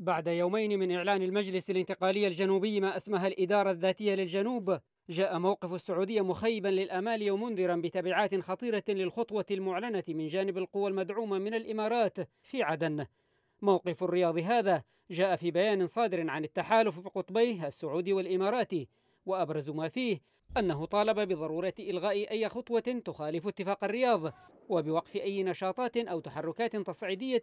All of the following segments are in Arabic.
بعد يومين من إعلان المجلس الانتقالي الجنوبي ما أسمها الإدارة الذاتية للجنوب جاء موقف السعودية مخيبا للأمال ومنذرا بتبعات خطيرة للخطوة المعلنة من جانب القوى المدعومة من الإمارات في عدن موقف الرياض هذا جاء في بيان صادر عن التحالف بقطبيه السعودي والإماراتي وأبرز ما فيه أنه طالب بضرورة إلغاء أي خطوة تخالف اتفاق الرياض وبوقف أي نشاطات أو تحركات تصعيدية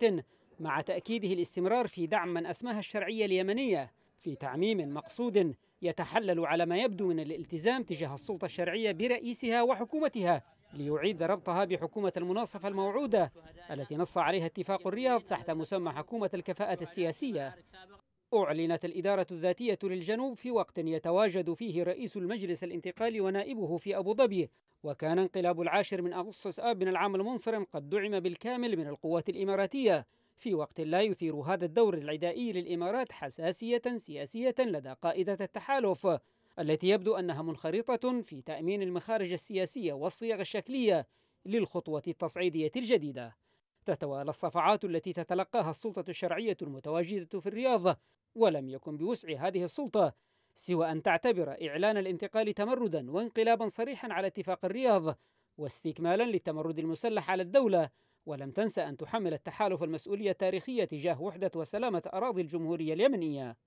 مع تأكيده الاستمرار في دعم من أسماها الشرعية اليمنية في تعميم مقصود يتحلل على ما يبدو من الالتزام تجاه السلطة الشرعية برئيسها وحكومتها ليعيد ربطها بحكومة المناصفة الموعودة التي نص عليها اتفاق الرياض تحت مسمى حكومة الكفاءة السياسية أعلنت الإدارة الذاتية للجنوب في وقت يتواجد فيه رئيس المجلس الانتقالي ونائبه في أبو ظبي وكان انقلاب العاشر من أغسطس آب من العام المنصرم قد دعم بالكامل من القوات الإماراتية في وقت لا يثير هذا الدور العدائي للإمارات حساسية سياسية لدى قائدة التحالف التي يبدو أنها منخرطة في تأمين المخارج السياسية والصيغ الشكلية للخطوة التصعيدية الجديدة تتوالى الصفعات التي تتلقاها السلطة الشرعية المتواجدة في الرياض ولم يكن بوسع هذه السلطة سوى أن تعتبر إعلان الانتقال تمردا وانقلابا صريحا على اتفاق الرياض واستكمالا للتمرد المسلح على الدولة ولم تنسى أن تحمل التحالف المسؤولية التاريخية تجاه وحدة وسلامة أراضي الجمهورية اليمنية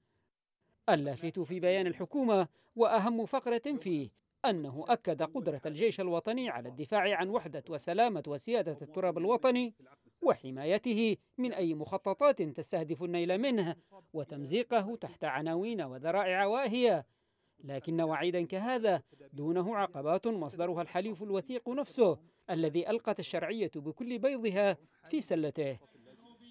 اللافت في بيان الحكومة وأهم فقرة فيه أنه أكد قدرة الجيش الوطني على الدفاع عن وحدة وسلامة وسيادة التراب الوطني وحمايته من أي مخططات تستهدف النيل منه وتمزيقه تحت عناوين وذرائع واهية لكن وعيدا كهذا دونه عقبات مصدرها الحليف الوثيق نفسه الذي ألقت الشرعية بكل بيضها في سلته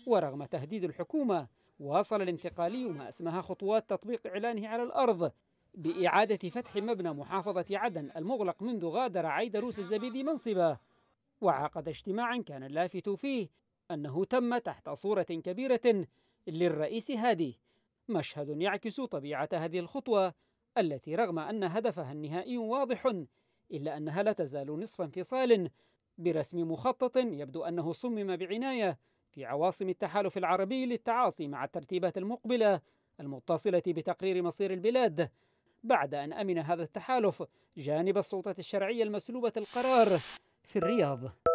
ورغم تهديد الحكومة واصل الانتقالي ما أسمها خطوات تطبيق إعلانه على الأرض بإعادة فتح مبنى محافظة عدن المغلق منذ غادر عيدروس الزبيدي منصبه وعقد اجتماعا كان اللافت فيه أنه تم تحت صورة كبيرة للرئيس هادي مشهد يعكس طبيعة هذه الخطوة التي رغم أن هدفها النهائي واضح إلا أنها لا تزال نصف انفصال برسم مخطط يبدو أنه صمم بعناية في عواصم التحالف العربي للتعاصي مع الترتيبات المقبلة المتصلة بتقرير مصير البلاد بعد أن أمن هذا التحالف جانب السلطة الشرعية المسلوبة القرار في الرياض